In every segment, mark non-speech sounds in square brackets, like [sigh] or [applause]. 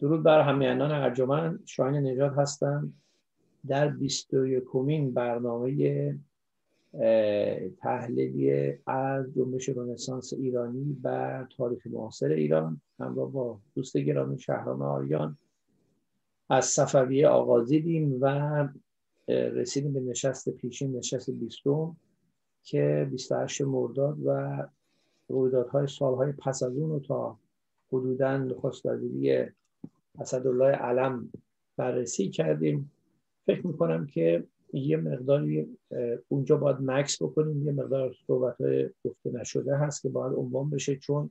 درود بر همینان ارجمند شاهین نجات هستم در 21 کمین برنامه تحلیلی از جنبش رنسانس ایرانی بر تاریخ معاصر ایران همراه با دوست گرامی شهران آریان از صفویه آغازیدیم و رسیدیم به نشست پیشین نشست بیستم که 28 مرداد و رویدادهای سالهای پس از اون رو تا حدودا نخست اسدالله علم بررسی کردیم فکر میکنم که یه مقداری اونجا باید مکس بکنیم یه مقدار صحبت گفته نشده هست که باید عنوان بشه چون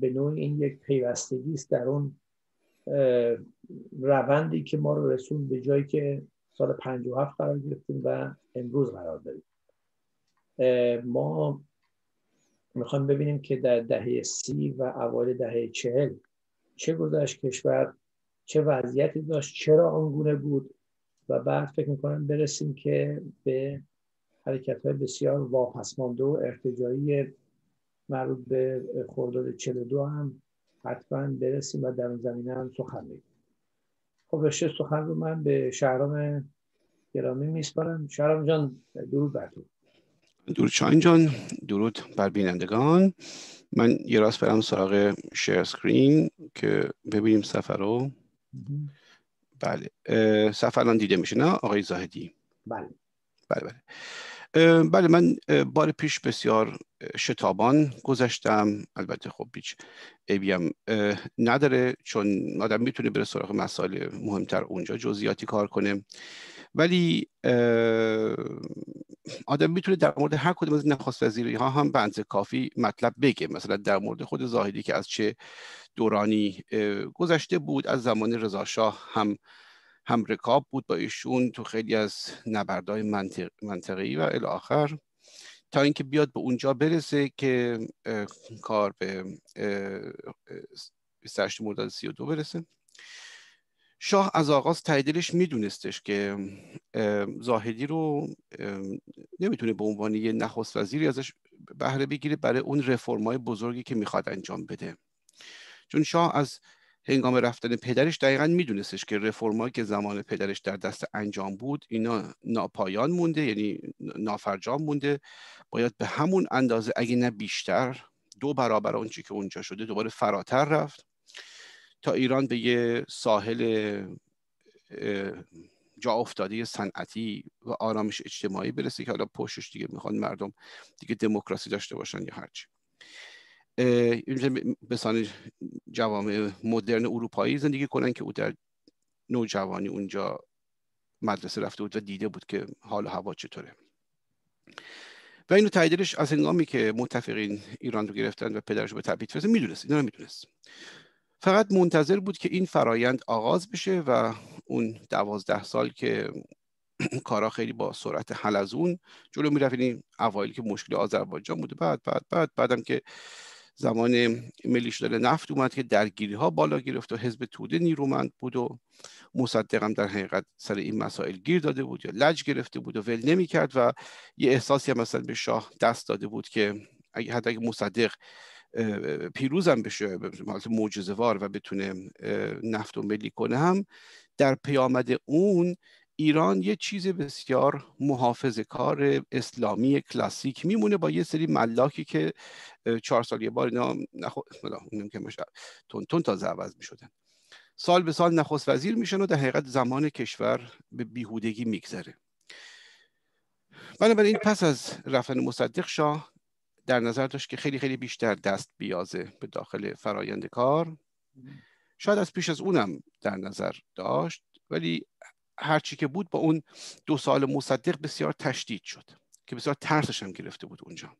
به نوع این یک پیوستگی است در اون روندی که ما رو رسون به جایی که سال 57 قرار گرفتیم و امروز قرار داریم ما میخوایم ببینیم که در دهه سی و اوایل دهه چهل چه گذشت کشور چه وضعیتی داشت چرا آنگونه بود و بعد فکر میکنم برسیم که به حرکت های بسیار واپسمانده و ارتجایی مربوط به خرداد 42 هم حتما برسیم و در اون زمینه هم سخن بگیم خب رشته سخن رو من به شهرام گرامی میسپارم شهرام جان درود بر درود شاین جان درود بر بینندگان من یه راست برم سراغ شیر سکرین که ببینیم سفر رو بله سفر الان دیده میشه نه آقای زاهدی بله بله بله بله من بار پیش بسیار شتابان گذشتم البته خب هیچ عیبی هم نداره چون آدم میتونه بره سراغ مسائل مهمتر اونجا جزئیاتی کار کنه ولی آدم میتونه در مورد هر کدوم از نخست وزیری ها هم به کافی مطلب بگه مثلا در مورد خود زاهدی که از چه دورانی گذشته بود از زمان رضا هم هم رکاب بود با ایشون تو خیلی از نبردهای منطق... منطقی و الاخر تا اینکه بیاد به اونجا برسه که کار به سی مرداد دو برسه شاه از آغاز تغییرش میدونستش که زاهدی رو نمیتونه به عنوان یه نخست وزیری ازش بهره بگیره برای اون رفرمای بزرگی که میخواد انجام بده چون شاه از هنگام رفتن پدرش دقیقا میدونستش که رفرمایی که زمان پدرش در دست انجام بود اینا ناپایان مونده یعنی نافرجام مونده باید به همون اندازه اگه نه بیشتر دو برابر آنچه که اونجا شده دوباره فراتر رفت تا ایران به یه ساحل جا افتاده صنعتی و آرامش اجتماعی برسه که حالا پشتش دیگه میخوان مردم دیگه دموکراسی داشته باشن یا هرچی اینجا بسانه جوامع مدرن اروپایی زندگی کنن که او در نوجوانی اونجا مدرسه رفته بود و دیده بود که حال و هوا چطوره و اینو تاییدش از هنگامی که متفقین ایران رو گرفتن و پدرش رو به تبعید فرستن میدونست اینا رو میدونست فقط منتظر بود که این فرایند آغاز بشه و اون دوازده سال که کارا خیلی با سرعت اون جلو میرفت یعنی اوایل که مشکل آذربایجان بوده بعد بعد بعد بعدم که زمان ملی شدن نفت اومد که درگیری ها بالا گرفت و حزب توده نیرومند بود و مصدقم در حقیقت سر این مسائل گیر داده بود یا لج گرفته بود و ول نمی کرد و یه احساسی هم مثلا به شاه دست داده بود که اگه حتی اگه مصدق پیروزم بشه حالت معجزه و بتونه نفت و ملی کنه هم در پیامد اون ایران یه چیز بسیار محافظ کار اسلامی کلاسیک میمونه با یه سری ملاکی که چهار سال یه بار اینا نخو... که تون تون تازه عوض میشدن سال به سال نخست وزیر میشن و در حقیقت زمان کشور به بیهودگی میگذره بنابراین پس از رفتن مصدق شاه در نظر داشت که خیلی خیلی بیشتر دست بیازه به داخل فرایند کار شاید از پیش از اونم در نظر داشت ولی هرچی که بود با اون دو سال مصدق بسیار تشدید شد که بسیار ترسش هم گرفته بود اونجا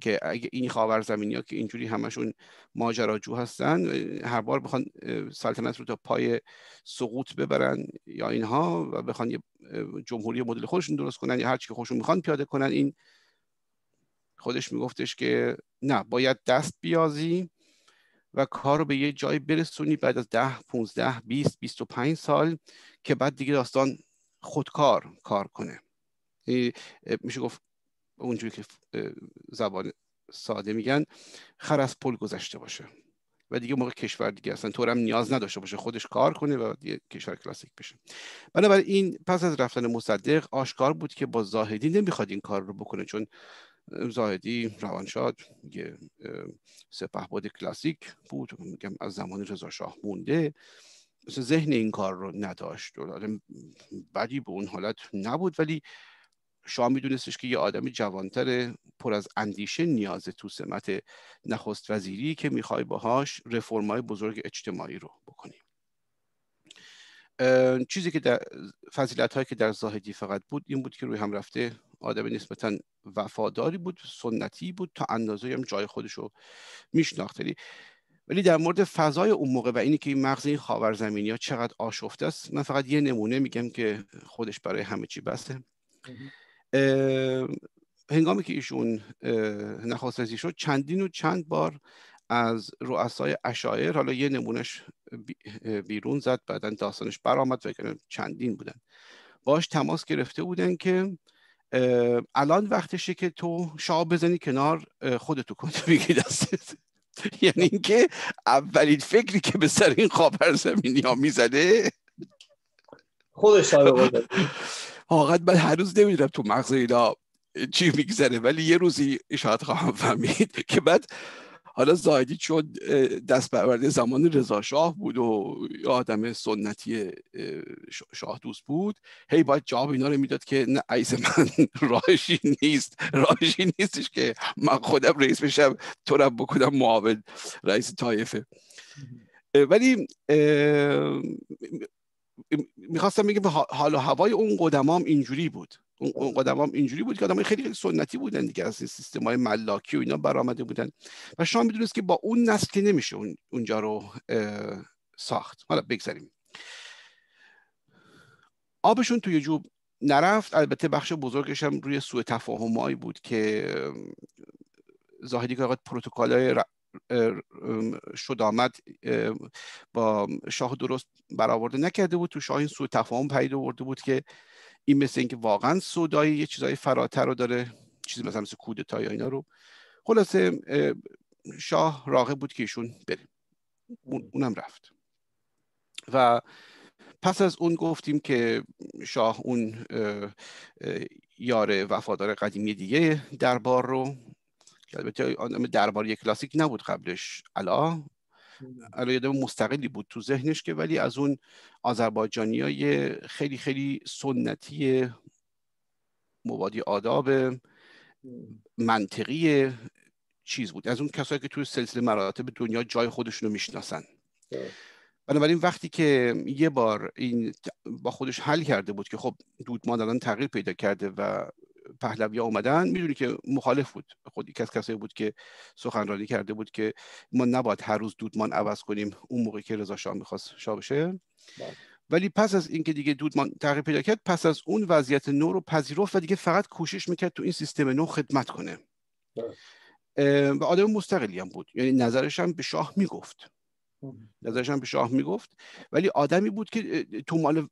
که اگه این خاور زمینی ها که اینجوری همشون ماجراجو هستن هر بار بخوان سلطنت رو تا پای سقوط ببرن یا اینها و بخوان یه جمهوری مدل خودشون درست کنن یا هر که خودشون میخوان پیاده کنن این خودش میگفتش که نه باید دست بیازی و کار رو به یه جایی برسونی بعد از ده بیست 20 25 سال که بعد دیگه داستان خودکار کار کنه یعنی، میشه گفت اونجوری که زبان ساده میگن خر از پل گذشته باشه و دیگه موقع کشور دیگه اصلا هم نیاز نداشته باشه خودش کار کنه و دیگه کشور کلاسیک بشه بنابراین این پس از رفتن مصدق آشکار بود که با زاهدی نمیخواد این کار رو بکنه چون زاهدی روانشاد یه سپهباد کلاسیک بود میگم از زمان رضا شاه مونده ذهن این کار رو نداشت و بدی به اون حالت نبود ولی شاه میدونستش که یه آدم جوانتر پر از اندیشه نیازه تو سمت نخست وزیری که میخوای باهاش رفرمای بزرگ اجتماعی رو بکنیم چیزی که در فضیلت هایی که در زاهدی فقط بود این بود که روی هم رفته آدم نسبتا وفاداری بود سنتی بود تا اندازه هم جای خودش رو میشناخت یعنی- ولی در مورد فضای اون موقع و اینی که این مغز این زمینی ها چقدر آشفته است من فقط یه نمونه میگم که خودش برای همه چی بسته هنگامی که ایشون نخواست شد چندین و چند بار از رؤسای اشایر حالا یه نمونهش بیرون زد بعدا داستانش برآمد و چندین بودن باش تماس گرفته بودن که الان وقتشه که تو شاب بزنی کنار خودتو کنی بگی [laughs] یعنی اینکه اولین فکری که به سر این خاپر زمینی ها میزده خودش [laughs] واقعا من روز نمیدونم تو مغز اینا چی میگذره ولی یه روزی شاید خواهم فهمید که بعد حالا زایدی چون دست برورده زمان رضا شاه بود و آدم سنتی شاه دوست بود هی باید جواب اینا رو میداد که نه عیز من [laughs] راهشی نیست راهشی نیستش که من خودم رئیس بشم تو رو بکنم معاون رئیس طایفه ولی میخواستم بگم حالا و هوای اون قدمام اینجوری بود اون قدم هم اینجوری بود که آدم خیلی خیلی سنتی بودن دیگه از این سیستم های ملاکی و اینا برآمده بودن و شما میدونست که با اون نسل که نمیشه اونجا رو ساخت حالا بگذاریم آبشون توی جوب نرفت البته بخش بزرگش هم روی سوء تفاهمایی بود که زاهدی که پروتوکال های شد آمد با شاه درست برآورده نکرده بود تو شاه این سوء تفاهم پدید آورده بود که این مثل اینکه واقعا سودایی یه چیزای فراتر رو داره چیزی مثلا مثل کودتا یا اینا رو خلاصه شاه راغب بود که ایشون بره اونم رفت و پس از اون گفتیم که شاه اون یار وفادار قدیمی دیگه دربار رو که البته دربار یک کلاسیک نبود قبلش علا یادم مستقلی بود تو ذهنش که ولی از اون آذربایجانی های خیلی خیلی سنتی مبادی آداب منطقی چیز بود از اون کسایی که تو سلسله مراتب دنیا جای خودشون رو میشناسن بنابراین وقتی که یه بار این با خودش حل کرده بود که خب دودمان الان تغییر پیدا کرده و پهلوی اومدن میدونی که مخالف بود خود کس کسی بود که سخنرانی کرده بود که ما نباید هر روز دودمان عوض کنیم اون موقع که رضا شاه میخواست شاه بشه بله. ولی پس از اینکه دیگه دودمان تغییر پیدا کرد پس از اون وضعیت نو رو پذیرفت و دیگه فقط کوشش میکرد تو این سیستم نو خدمت کنه بله. و آدم مستقلی هم بود یعنی نظرش هم به شاه میگفت نظرش هم به شاه میگفت ولی آدمی بود که تو مال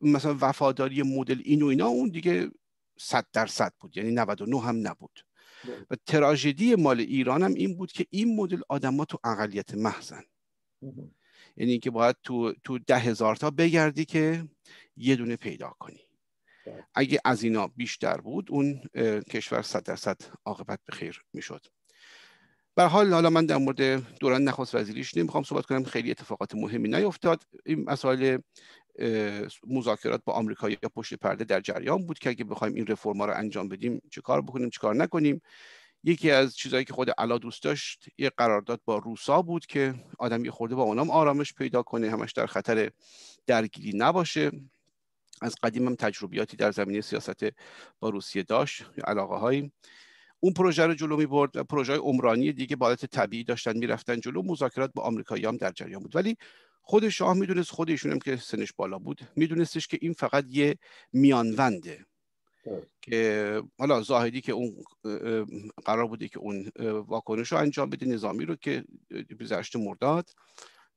مثلا وفاداری مدل این و اینا اون دیگه صد درصد بود یعنی 99 هم نبود بله. و تراژدی مال ایران هم این بود که این مدل آدما تو اقلیت محزن یعنی اینکه باید تو تو ده هزار تا بگردی که یه دونه پیدا کنی بله. اگه از اینا بیشتر بود اون کشور صد درصد عاقبت به خیر میشد به حال حالا من در مورد دوران نخست وزیریش نمیخوام صحبت کنم خیلی اتفاقات مهمی نیفتاد این مسائل مذاکرات با آمریکایی‌ها یا پشت پرده در جریان بود که اگه بخوایم این رفرما رو انجام بدیم چه کار بکنیم چه کار نکنیم یکی از چیزهایی که خود علا دوست داشت یه قرارداد با روسا بود که آدم یه خورده با اونام آرامش پیدا کنه همش در خطر درگیری نباشه از قدیم هم تجربیاتی در زمینه سیاست با روسیه داشت علاقه هایی اون پروژه رو جلو می برد پروژه عمرانی دیگه بالات طبیعی داشتن میرفتن جلو مذاکرات با آمریکایی هم در جریان بود ولی خود شاه میدونست خود ایشون هم که سنش بالا بود میدونستش که این فقط یه میانونده که حالا زاهدی که اون قرار بوده که اون واکنش رو انجام بده نظامی رو که بزرشت مرداد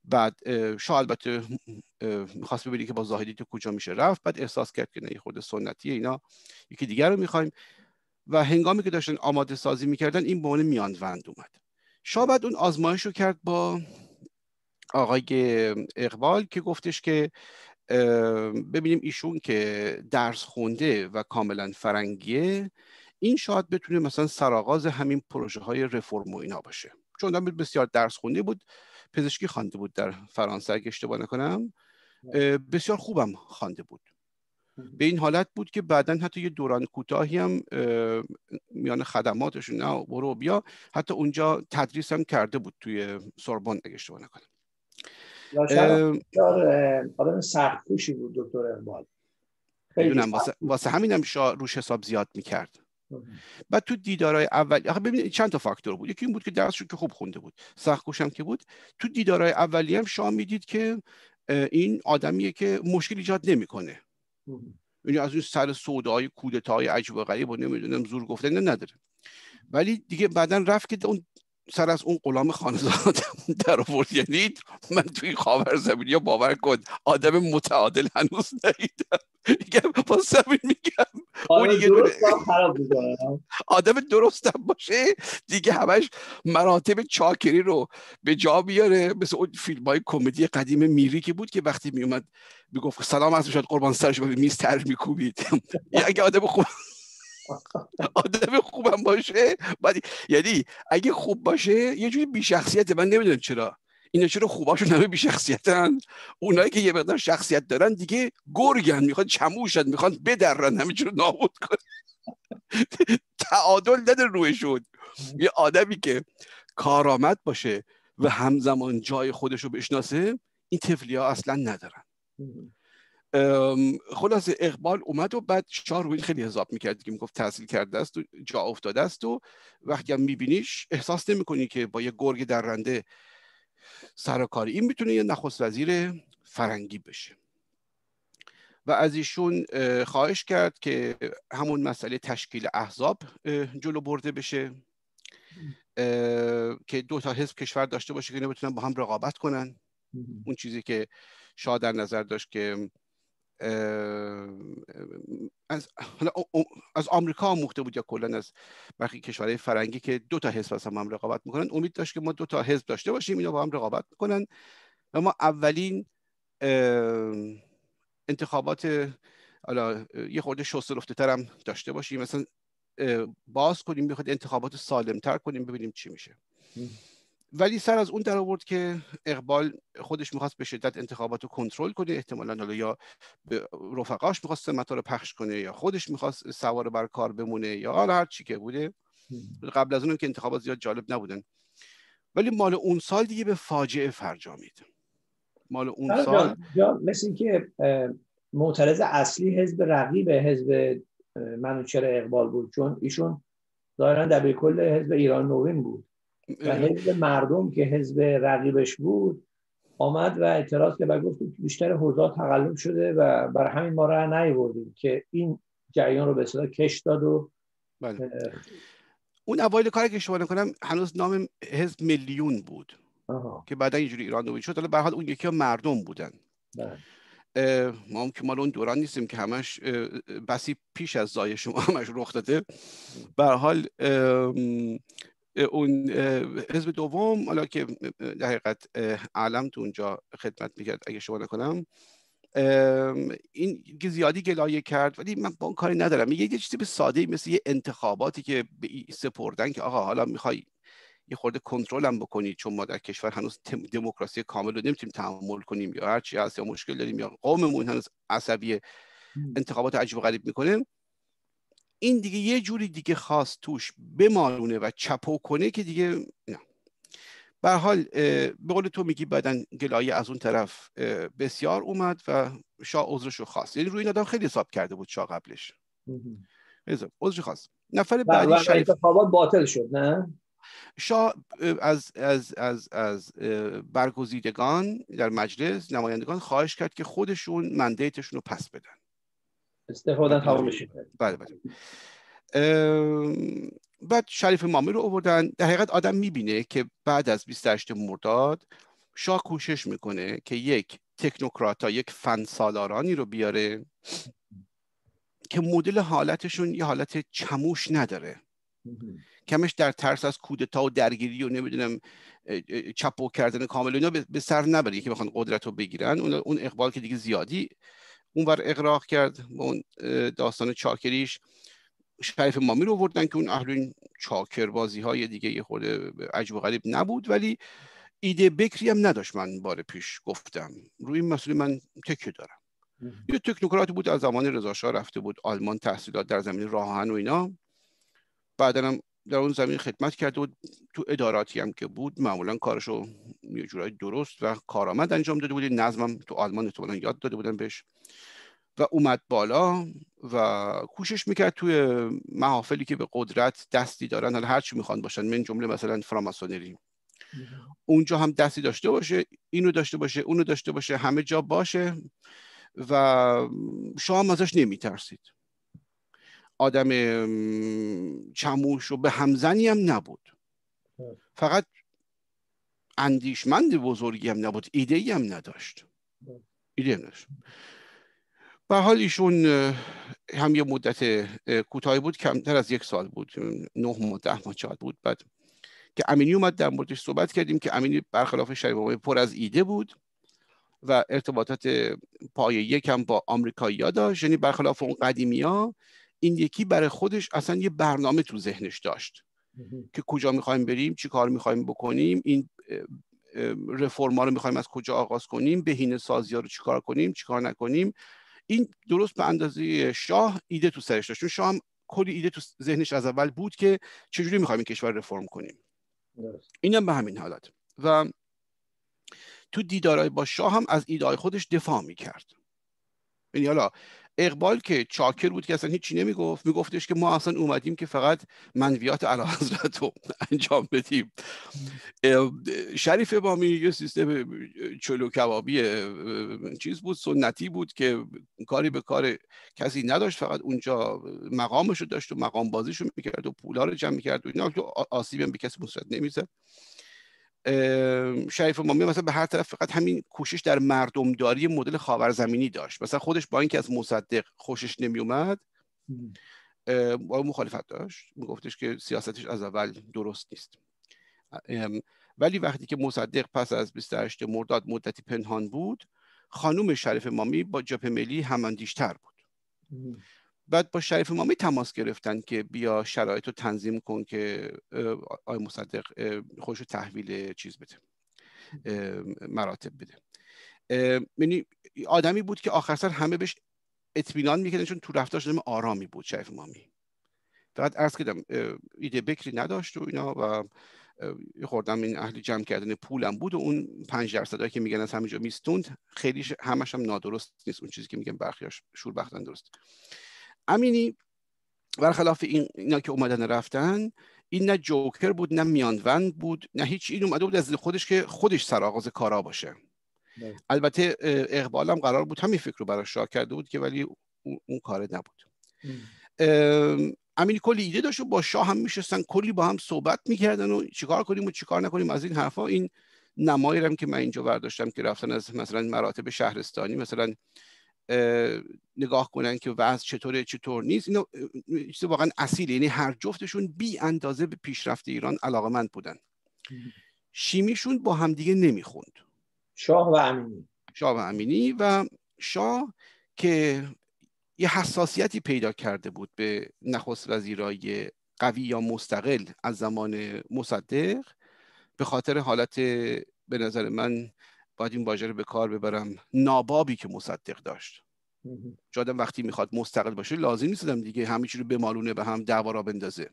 بعد شاه البته میخواست ببینی که با زاهدی تو کجا میشه رفت بعد احساس کرد که نه خود سنتی اینا یکی دیگر رو میخوایم و هنگامی که داشتن آماده سازی میکردن این به عنوان میانوند اومد شاه بعد اون آزمایش رو کرد با آقای اقبال که گفتش که ببینیم ایشون که درس خونده و کاملا فرنگیه این شاید بتونه مثلا سرآغاز همین پروژه های رفرم و اینا باشه چون بسیار درس خونده بود پزشکی خوانده بود در فرانسه اگه اشتباه نکنم بله. بسیار خوبم خوانده بود به این حالت بود که بعدا حتی یه دوران کوتاهی هم میان خدماتشون نه برو بیا حتی اونجا تدریس هم کرده بود توی سوربن اگه اشتباه نکنم آدم پوشی بود دکتر اقبال میدونم واسه, واسه همینم شا روش حساب زیاد میکرد بعد تو دیدارای اول آخه ببینید چند تا فاکتور بود یکی این بود که درسش که خوب خونده بود سخت هم که بود تو دیدارای اولی هم شاه میدید که این آدمیه که مشکل ایجاد نمیکنه یعنی از اون سر سودای کودتای عجب و غریب و نمیدونم زور گفتن نداره ولی دیگه بعدا رفت که اون سر از اون غلام خانزاد در آورد یعنی من توی خاور زمینی ها باور کن آدم متعادل هنوز ندیدم میگم پس زمین میگم آره، اون آدم درستم باشه دیگه همش مراتب چاکری رو به جا بیاره مثل اون فیلم های کمدی قدیم میری که بود که وقتی میومد میگفت سلام از میشد قربان سرش به میز تر میکوبید [laughs] یعنی اگه آدم خوب [laughs] آدم خوبم باشه بعد یعنی اگه خوب باشه یه جوری بیشخصیته من نمیدونم چرا اینا چرا خوباشون همه بیشخصیتن اونایی که یه مقدار شخصیت دارن دیگه گرگن میخوان چموشن میخوان بدرن همه رو نابود کن [laughs] تعادل نداره رویشون یه آدمی که کارآمد باشه و همزمان جای خودش رو بشناسه این تفلی ها اصلا ندارن خلاص اقبال اومد و بعد شاروین خیلی حساب میکرد که میگفت تحصیل کرده است و جا افتاده است و وقتی هم میبینیش احساس نمیکنی که با یه گرگ درنده سر کاری این میتونه یه نخست وزیر فرنگی بشه و از ایشون خواهش کرد که همون مسئله تشکیل احزاب جلو برده بشه که دو تا حزب کشور داشته باشه که نمیتونن بتونن با هم رقابت کنن اون چیزی که شاه در نظر داشت که از از آمریکا مخته بود یا کلا از برخی کشورهای فرنگی که دو تا حزب هستن هم, رقابت میکنن امید داشت که ما دو تا حزب داشته باشیم اینا با هم رقابت میکنن و ما اولین انتخابات حالا یه خورده شست رفته ترم داشته باشیم مثلا باز کنیم بخواد انتخابات سالم تر کنیم ببینیم چی میشه ولی سر از اون در آورد که اقبال خودش میخواست به شدت انتخابات رو کنترل کنه احتمالا حالا یا به رفقاش میخواست سمت رو پخش کنه یا خودش میخواست سوار بر کار بمونه یا حالا هر چی که بوده قبل از اون که انتخابات زیاد جالب نبودن ولی مال اون سال دیگه به فاجعه فرجامید مال اون آره، سال مثل که معترض اصلی حزب رقیب حزب منوچهر اقبال بود چون ایشون ظاهرا دبیر کل حزب ایران نوین بود و حزب مردم که حزب رقیبش بود آمد و اعتراض که و گفت بیشتر حوزا تقلب شده و بر همین ما راه نیوردیم که این جریان رو به صدا کش داد و بله. اون اوایل کاری که شما نکنم هنوز نام حزب میلیون بود که بعدا اینجوری ایران دوید شد حالا برحال حال اون یکی مردم بودن بله. ما هم که مال اون دوران نیستیم که همش بسی پیش از زای شما همش رخ داده حال اون حزب دوم حالا که در حقیقت علم تو اونجا خدمت میکرد اگه شما نکنم این زیادی گلایه کرد ولی من با اون کاری ندارم یه چیزی به ساده مثل یه انتخاباتی که به سپردن که آقا حالا میخوای یه خورده کنترل هم چون ما در کشور هنوز دموکراسی کامل رو نمیتونیم تحمل کنیم یا هرچی چی هست یا مشکل داریم یا قوممون هنوز عصبی انتخابات عجیب و غریب میکنه این دیگه یه جوری دیگه خاص توش بمالونه و چپو کنه که دیگه نه به حال به قول تو میگی بدن گلایه از اون طرف بسیار اومد و شاه عذرشو خواست یعنی روی این آدم خیلی حساب کرده بود شاه قبلش عذرش خواست نفر بعدی شریف انتخابات باطل شد نه شاه از, از, از, از برگزیدگان در مجلس نمایندگان خواهش کرد که خودشون مندیتشون رو پس بدن استفاده بله، تمام بله. بله بله بعد شریف مامی رو آوردن در حقیقت آدم میبینه که بعد از 28 مرداد شاه کوشش میکنه که یک تکنوکراتا یک فن سالارانی رو بیاره که مدل حالتشون یه حالت چموش نداره کمش در ترس از کودتا و درگیری و نمیدونم چپو کردن کامل اینا به سر نبره که بخوان قدرت رو بگیرن اون اقبال که دیگه زیادی اونور اقراق کرد به اون داستان چاکریش شریف مامی رو آوردن که اون اهل این بازی های دیگه یه خود عجب و غریب نبود ولی ایده بکری هم نداشت من بار پیش گفتم روی این مسئله من تکیه دارم یه تکنوکراتی بود از زمان رضا رفته بود آلمان تحصیلات در زمین راهن و اینا بعدا هم در اون زمین خدمت کرده بود تو اداراتی هم که بود معمولا کارشو یه جورای درست و کارآمد انجام داده بودی نظمم تو آلمان احتمالا یاد داده بودن بهش و اومد بالا و کوشش میکرد توی محافلی که به قدرت دستی دارن حالا هرچی میخوان باشن من جمله مثلا فراماسونری اونجا هم دستی داشته باشه اینو داشته باشه اونو داشته باشه همه جا باشه و هم ازش نمیترسید آدم چموش و به همزنی هم نبود فقط اندیشمند بزرگی هم نبود ایده هم نداشت ایده هم نداشت به حال ایشون هم یه مدت کوتاهی بود کمتر از یک سال بود نه ماه ده ماه بود بعد که امینی اومد در موردش صحبت کردیم که امینی برخلاف شریف پر از ایده بود و ارتباطات پای هم با آمریکایی‌ها داشت یعنی برخلاف اون قدیمی این یکی برای خودش اصلا یه برنامه تو ذهنش داشت که کجا میخوایم بریم چی کار میخوایم بکنیم این رفرما رو میخوایم از کجا آغاز کنیم بهینه سازی ها رو چیکار کنیم چیکار نکنیم این درست به اندازه شاه ایده تو سرش داشت شاه هم کلی ایده تو ذهنش از اول بود که چجوری میخوایم این کشور رفرم کنیم اینم به همین حالت و تو دیدارهای با شاه هم از ایده خودش دفاع میکرد یعنی حالا اقبال که چاکر بود که اصلا هیچی نمیگفت میگفتش که ما اصلا اومدیم که فقط منویات علا حضرت رو انجام بدیم شریف بامی یه سیستم چلو کبابی چیز بود سنتی بود که کاری به کار کسی نداشت فقط اونجا مقامش رو داشت و مقام بازیش رو میکرد و پولا رو جمع میکرد و اینا که آسیبی به کسی مصرد نمیزد شریف امامی مثلا به هر طرف فقط همین کوشش در مردمداری مدل خاورزمینی داشت مثلا خودش با اینکه از مصدق خوشش نمیومد با مخالفت داشت میگفتش که سیاستش از اول درست نیست ولی وقتی که مصدق پس از 28 مرداد مدتی پنهان بود خانوم شریف مامی با جاپ ملی هماندیشتر بود بعد با شریف مامی تماس گرفتن که بیا شرایط رو تنظیم کن که آقای مصدق خوش تحویل چیز بده مراتب بده یعنی آدمی بود که آخر سر همه بهش اطمینان میکردن چون تو رفتارش شده آرامی بود شریف مامی. فقط ارز کردم ایده بکری نداشت و اینا و خوردم این اهل جمع کردن پولم بود و اون پنج درصدی که میگن از همینجا میستوند خیلی همش هم نادرست نیست اون چیزی که میگن برخیاش شوربختن درست امینی برخلاف این اینا که اومدن رفتن این نه جوکر بود نه میانوند بود نه هیچ این اومده بود از خودش که خودش سرآغاز کارا باشه نه. بله. البته اقبالم قرار بود همین فکر رو براش شاه کرده بود که ولی اون کار نبود امینی کلی ایده داشت و با شاه هم میشستن کلی با هم صحبت میکردن و چیکار کنیم و چیکار نکنیم از این حرفا این نمایرم که من اینجا برداشتم که رفتن از مثلا مراتب شهرستانی مثلا نگاه کنن که وضع چطوره چطور نیست اینا چیز واقعا اصیل یعنی هر جفتشون بی اندازه به پیشرفت ایران علاقمند بودن شیمیشون با همدیگه نمیخوند شاه و امینی شاه و امینی و شاه که یه حساسیتی پیدا کرده بود به نخست وزیرای قوی یا مستقل از زمان مصدق به خاطر حالت به نظر من باید این واژه رو به کار ببرم نابابی که مصدق داشت جادم وقتی میخواد مستقل باشه لازم نیست دیگه همه چی رو بمالونه به هم دعوا را بندازه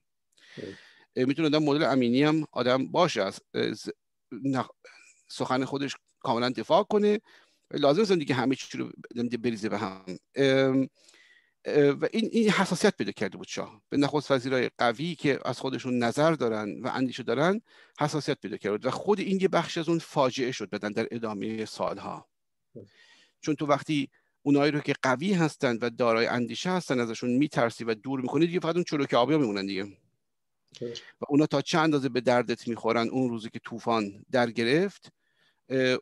میتونه آدم مدل امینی هم آدم باشه از سخن خودش کاملا دفاع کنه لازم نیست دیگه همه چی رو بریزه به هم و این این حساسیت پیدا کرده بود شاه به نخست وزیرای قوی که از خودشون نظر دارن و اندیشه دارن حساسیت پیدا کرده و خود این یه بخش از اون فاجعه شد بدن در ادامه سالها چون تو وقتی اونایی رو که قوی هستن و دارای اندیشه هستن ازشون میترسی و دور میکنی دیگه فقط اون که آبیا میمونن دیگه و اونا تا چند اندازه به دردت میخورن اون روزی که طوفان در گرفت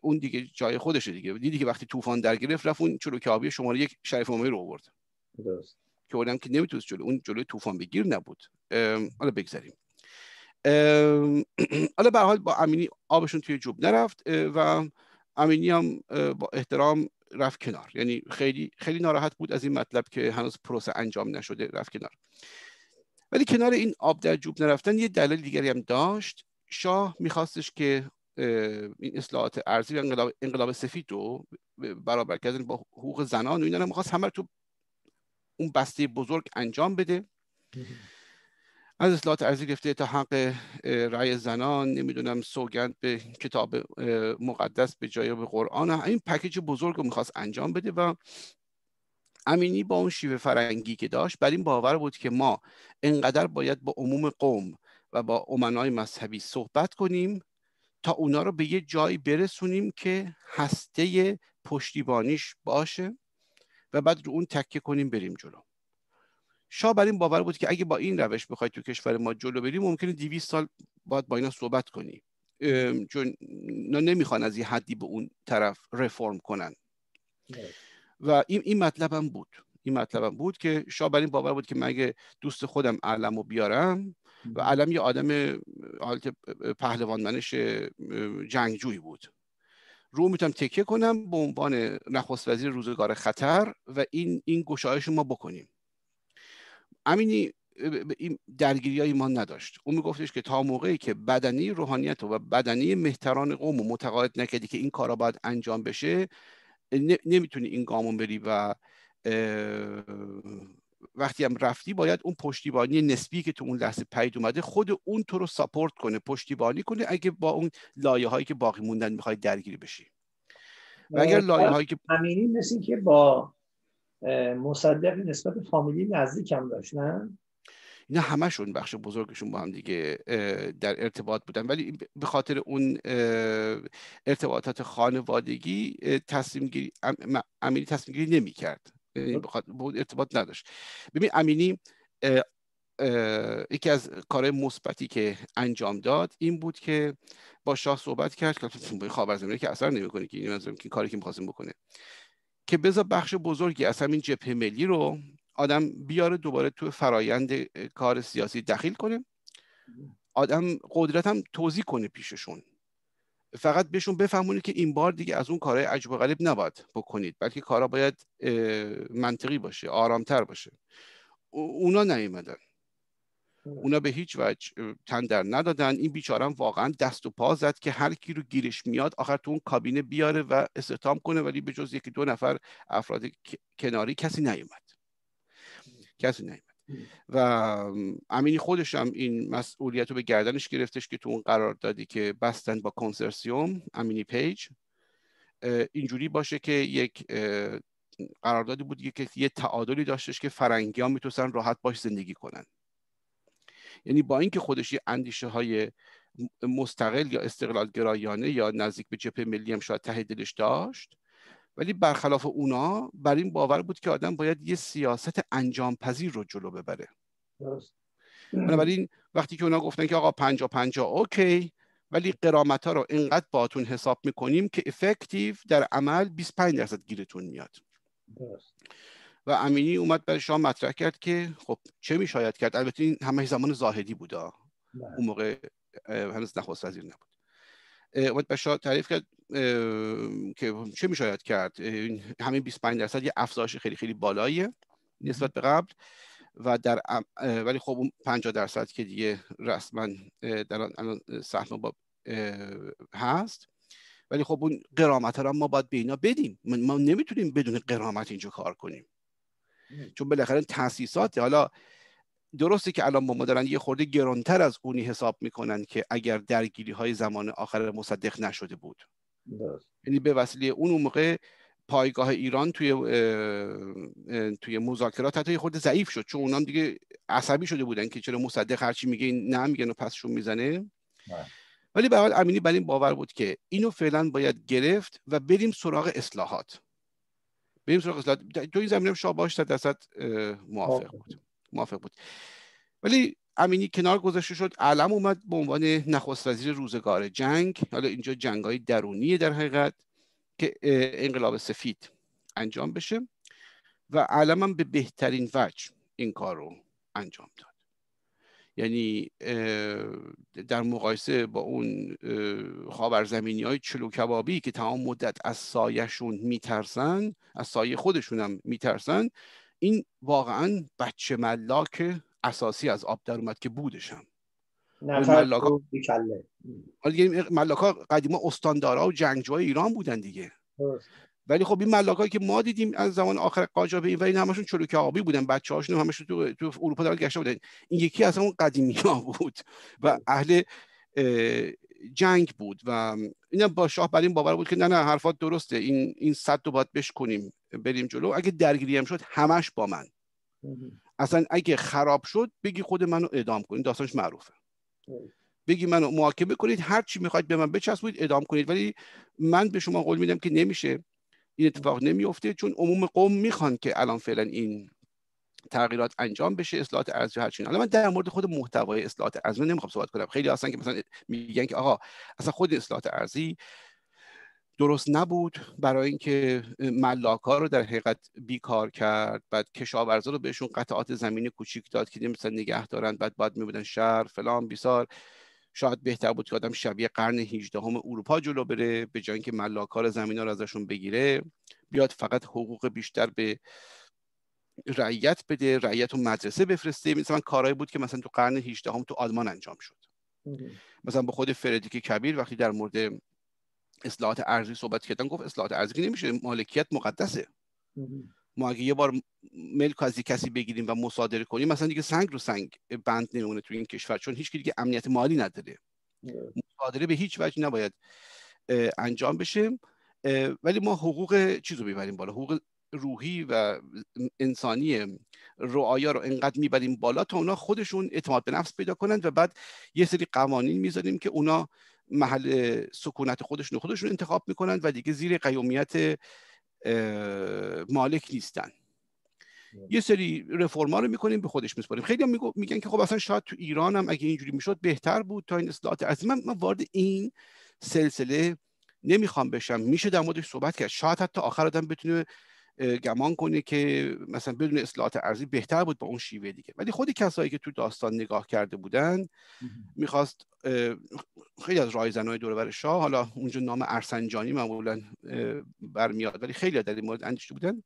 اون دیگه جای خودشه دیگه دیدی که وقتی طوفان در گرفت رفت اون که آبی شماره یک شریف امامی رو آورد درست. که آدم که نمیتونست جلو اون جلوی طوفان بگیر نبود حالا بگذاریم [clears throat] حالا به حال با امینی آبشون توی جوب نرفت و امینی هم با احترام رفت کنار یعنی خیلی خیلی ناراحت بود از این مطلب که هنوز پروسه انجام نشده رفت کنار ولی کنار این آب در جوب نرفتن یه دلیل دیگری هم داشت شاه میخواستش که این اصلاحات ارزی و انقلاب, انقلاب سفید رو برابر کردن با حقوق زنان و اینا رو همه تو اون بسته بزرگ انجام بده از اصلاحات ارزی گرفته تا حق رأی زنان نمیدونم سوگند به کتاب مقدس به جای به قرآن این پکیج بزرگ رو میخواست انجام بده و امینی با اون شیوه فرنگی که داشت بر این باور بود که ما انقدر باید با عموم قوم و با امنای مذهبی صحبت کنیم تا اونا رو به یه جایی برسونیم که هسته پشتیبانیش باشه و بعد رو اون تکه کنیم بریم جلو شاه بر این باور بود که اگه با این روش بخوای تو کشور ما جلو بریم ممکنه 200 سال باید با اینا صحبت کنی چون نمیخوان از یه حدی به اون طرف رفرم کنن و این, این مطلبم بود این مطلبم بود که شاه بر این باور بود که مگه دوست خودم علم رو بیارم و علم یه آدم حالت پهلوانمنش جنگجویی بود رو میتونم تکیه کنم به عنوان نخست وزیر روزگار خطر و این این گشایش ما بکنیم امینی درگیری های ما نداشت او میگفتش که تا موقعی که بدنی روحانیت و بدنی مهتران قوم و متقاعد نکردی که این کارا باید انجام بشه نمیتونی این گامون بری و وقتی هم رفتی باید اون پشتیبانی نسبی که تو اون لحظه پید اومده خود اون تو رو ساپورت کنه پشتیبانی کنه اگه با اون لایه هایی که باقی موندن میخوای درگیری بشی و اگر لایه هایی که امینی مثل که با مصدق نسبت فامیلی نزدیک هم نه اینا همشون بخش بزرگشون با هم دیگه در ارتباط بودن ولی به خاطر اون ارتباطات خانوادگی تصمیم گیری امیری تصمیم گیری نمی کرد خب. ارتباط نداشت ببین امینی یکی از کارهای مثبتی که انجام داد این بود که با شاه صحبت کرد که [laughs] زمینه که اثر نمیکنه که این که کاری که میخواستیم بکنه که بذار بخش بزرگی از همین جبهه ملی رو آدم بیاره دوباره تو فرایند کار سیاسی دخیل کنه آدم قدرتم هم توضیح کنه پیششون فقط بهشون بفهمونید که این بار دیگه از اون کارهای عجب و غریب نباید بکنید بلکه کارا باید منطقی باشه آرامتر باشه اونا نیومدن اونا به هیچ وجه تندر ندادن این بیچارهم واقعا دست و پا زد که هر کی رو گیرش میاد آخر تو اون کابینه بیاره و استخدام کنه ولی به جز یکی دو نفر افراد کناری کسی نیومد کسی نیومد و امینی خودش هم این مسئولیت رو به گردنش گرفتش که تو اون قرار دادی که بستن با کنسرسیوم امینی پیج اینجوری باشه که یک قراردادی بود که یه تعادلی داشتش که فرنگی ها راحت باش زندگی کنن یعنی با اینکه خودش یه اندیشه های مستقل یا استقلال گرایانه یا نزدیک به جبهه ملی هم شاید ته دلش داشت ولی برخلاف اونا بر این باور بود که آدم باید یه سیاست انجام پذیر رو جلو ببره بنابراین وقتی که اونا گفتن که آقا پنجا پنجا اوکی ولی قرامت ها رو اینقدر باتون حساب میکنیم که افکتیو در عمل 25 درصد گیرتون میاد و امینی اومد برای شما مطرح کرد که خب چه میشاید کرد البته این همه زمان زاهدی بودا بله. اون موقع هنوز نخست وزیر نبود اومد بشار تعریف کرد که چه میشاید کرد همین 25 درصد یه افزایش خیلی خیلی بالایی نسبت به قبل و در ولی خب اون 50 درصد که دیگه رسما در الان سهم با هست ولی خب اون قرامت رو ما باید به اینا بدیم ما نمیتونیم بدون قرامت اینجا کار کنیم چون بالاخره تاسیسات حالا درسته که الان ما دارن یه خورده گرانتر از اونی حساب میکنن که اگر درگیری های زمان آخر مصدق نشده بود یعنی به وسیله اون موقع پایگاه ایران توی توی مذاکرات حتی خود ضعیف شد چون اونام دیگه عصبی شده بودن که چرا مصدق هرچی میگه نه میگن و پسشون میزنه بله. ولی به حال امینی بر این باور بود که اینو فعلا باید گرفت و بریم سراغ اصلاحات بریم سراغ اصلاحات تو این زمینه شاه باش درصد موافق خب. بود موافق بود ولی امینی کنار گذاشته شد علم اومد به عنوان نخست وزیر روزگار جنگ حالا اینجا جنگ های درونیه در حقیقت که انقلاب سفید انجام بشه و علم هم به بهترین وجه این کار رو انجام داد یعنی در مقایسه با اون خاورزمینی های چلو که تمام مدت از سایهشون میترسن از سایه خودشون هم میترسن این واقعا بچه ملاک اساسی از آب در اومد که بودشم ملاکا ملاکا قدیما استاندارا و جنگجوهای ایران بودن دیگه ولی خب این ملاکایی که ما دیدیم از زمان آخر قاجار به این و این همشون چلوکه آبی بودن بچه هاشون همشون تو, تو اروپا دارن گشته بودن این یکی از همون قدیمی ها بود و اهل جنگ بود و این با شاه بر این باور بود که نه نه حرفات درسته این این صد رو باید بشکنیم بریم جلو اگه درگیری هم شد همش با من اصلا اگه خراب شد بگی خود منو اعدام کنید داستانش معروفه بگی منو محاکمه کنید هر چی میخواید به من بچسبید اعدام کنید ولی من به شما قول میدم که نمیشه این اتفاق نمیفته چون عموم قوم میخوان که الان فعلا این تغییرات انجام بشه اصلاحات ارزی هر حالا من در مورد خود محتوای اصلاحات ارزی نمیخوام صحبت کنم خیلی هستن که مثلا میگن که آقا اصلا خود اصلاحات ارزی درست نبود برای اینکه ملاکا رو در حقیقت بیکار کرد بعد کشاورزا رو بهشون قطعات زمینی کوچیک داد که مثلا نگه دارن بعد بعد میبودن شهر فلان بیسار شاید بهتر بود که آدم شبیه قرن 18 هم اروپا جلو بره به جای اینکه ملاکار زمین رو ازشون بگیره بیاد فقط حقوق بیشتر به رعیت بده رعیت و مدرسه بفرسته مثلا کارهایی بود که مثلا تو قرن 18 هم تو آلمان انجام شد مثلا به خود فردریک کبیر وقتی در مورد اصلاحات ارزی صحبت کردن گفت اصلاحات ارزی نمیشه مالکیت مقدسه ما اگه یه بار ملک از کسی بگیریم و مصادره کنیم مثلا دیگه سنگ رو سنگ بند نمیمونه تو این کشور چون هیچ دیگه امنیت مالی نداره مصادره به هیچ وجه نباید انجام بشه ولی ما حقوق چیز رو بالا حقوق روحی و انسانی رؤایا رو انقدر میبریم بالا تا اونا خودشون اعتماد به نفس پیدا کنند و بعد یه سری قوانین میذاریم که اونا محل سکونت خودشون خودشون انتخاب میکنند و دیگه زیر قیومیت مالک نیستن یه سری رفرما رو میکنیم به خودش میسپاریم خیلی هم میگن که خب اصلا شاید تو ایران هم اگه اینجوری میشد بهتر بود تا این اصلاحات از من, من وارد این سلسله نمیخوام بشم میشه در موردش صحبت کرد شاید حتی آخر آدم بتونه گمان کنه که مثلا بدون اصلاحات ارزی بهتر بود با اون شیوه دیگه ولی خود کسایی که تو داستان نگاه کرده بودن میخواست خیلی از زنهای دورور شاه حالا اونجا نام ارسنجانی معمولا برمیاد ولی خیلی در این مورد اندیشته بودن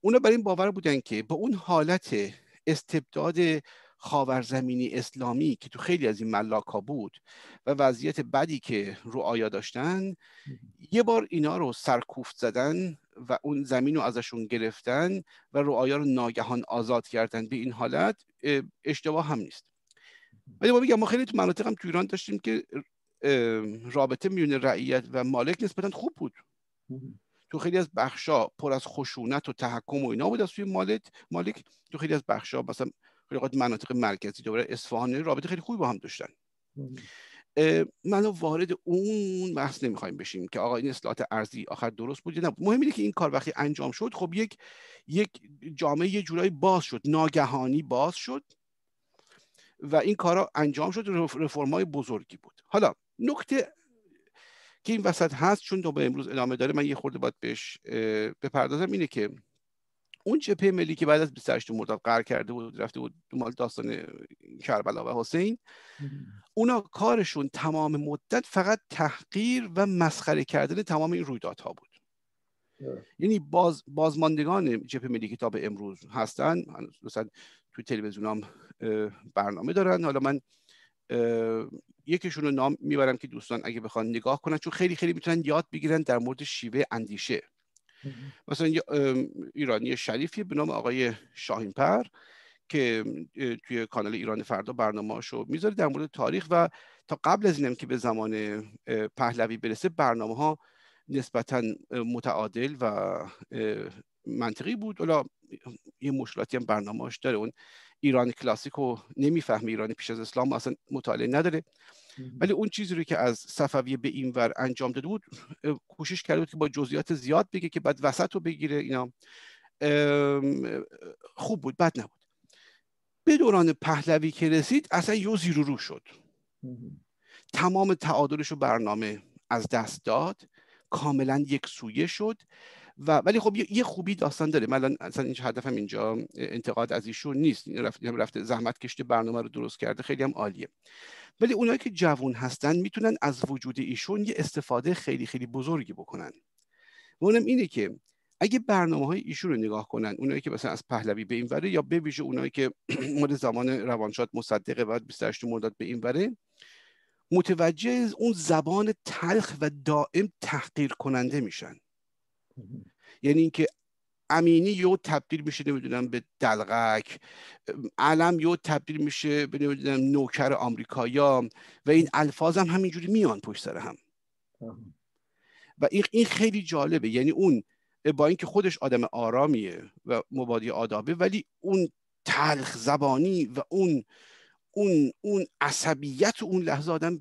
اونا بر این باور بودن که با اون حالت استبداد خاورزمینی اسلامی که تو خیلی از این ملاک ها بود و وضعیت بدی که رو آیا داشتن یه بار اینا رو سرکوفت زدن و اون زمین رو ازشون گرفتن و رعایا رو ناگهان آزاد کردن به این حالت اشتباه هم نیست ولی ما میگم ما خیلی تو مناطق هم تو ایران داشتیم که رابطه میون رعیت و مالک نسبتا خوب بود تو خیلی از بخشا پر از خشونت و تحکم و اینا بود از سوی مالک مالک تو خیلی از بخشا مثلا خیلی مناطق مرکزی دوباره اصفهان رابطه خیلی خوبی با هم داشتن منو وارد اون بحث نمیخوایم بشیم که آقا این اصلاحات ارزی آخر درست بود نه مهم اینه که این کار وقتی انجام شد خب یک یک جامعه یه جورایی باز شد ناگهانی باز شد و این کارا انجام شد رفرمای بزرگی بود حالا نکته که این وسط هست چون به امروز ادامه داره من یه خورده باید بهش بپردازم اینه که اون جبهه ملی که بعد از 28 مرداد قرار کرده بود رفته بود مال داستان کربلا و حسین اونا کارشون تمام مدت فقط تحقیر و مسخره کردن تمام این رویدادها بود یعنی باز بازماندگان جبهه ملی کتاب امروز هستن مثلا تو تلویزیون هم برنامه دارن حالا من یکیشون رو نام میبرم که دوستان اگه بخوان نگاه کنن چون خیلی خیلی میتونن یاد بگیرن در مورد شیوه اندیشه مثلا ایرانی شریفی به نام آقای پر که توی کانال ایران فردا برنامه رو میذاره در مورد تاریخ و تا قبل از اینم که به زمان پهلوی برسه برنامه ها نسبتا متعادل و منطقی بود حالا یه مشکلاتی هم برنامهاش داره اون ایران کلاسیک و نمیفهمه ایران پیش از اسلام اصلا مطالعه نداره ولی اون چیزی رو که از صفویه به این ور انجام داده بود کوشش کرده بود که با جزئیات زیاد بگه که بعد وسط رو بگیره اینا خوب بود بد نبود به دوران پهلوی که رسید اصلا یو زیرو رو شد تمام تعادلش رو برنامه از دست داد کاملا یک سویه شد و ولی خب یه خوبی داستان داره من اصلا اینجا هدفم اینجا انتقاد از ایشون نیست این یعنی رفته زحمت کشته برنامه رو درست کرده خیلی هم عالیه ولی اونایی که جوان هستن میتونن از وجود ایشون یه استفاده خیلی خیلی بزرگی بکنن و اونم اینه که اگه برنامه های ایشون رو نگاه کنن اونایی که مثلا از پهلوی به این وره یا به ویژه اونایی که [clears throat] مورد زمان روانشاد مصدقه بعد 28 مرداد به این وره متوجه اون زبان تلخ و دائم تحقیر کننده میشن یعنی اینکه امینی یو تبدیل میشه نمیدونم به دلغک علم یو تبدیل میشه به نمیدونم نوکر آمریکایا و این الفاظ هم همینجوری میان پشت سر هم و این خیلی جالبه یعنی اون با اینکه خودش آدم آرامیه و مبادی آدابه ولی اون تلخ زبانی و اون اون اون عصبیت و اون لحظه آدم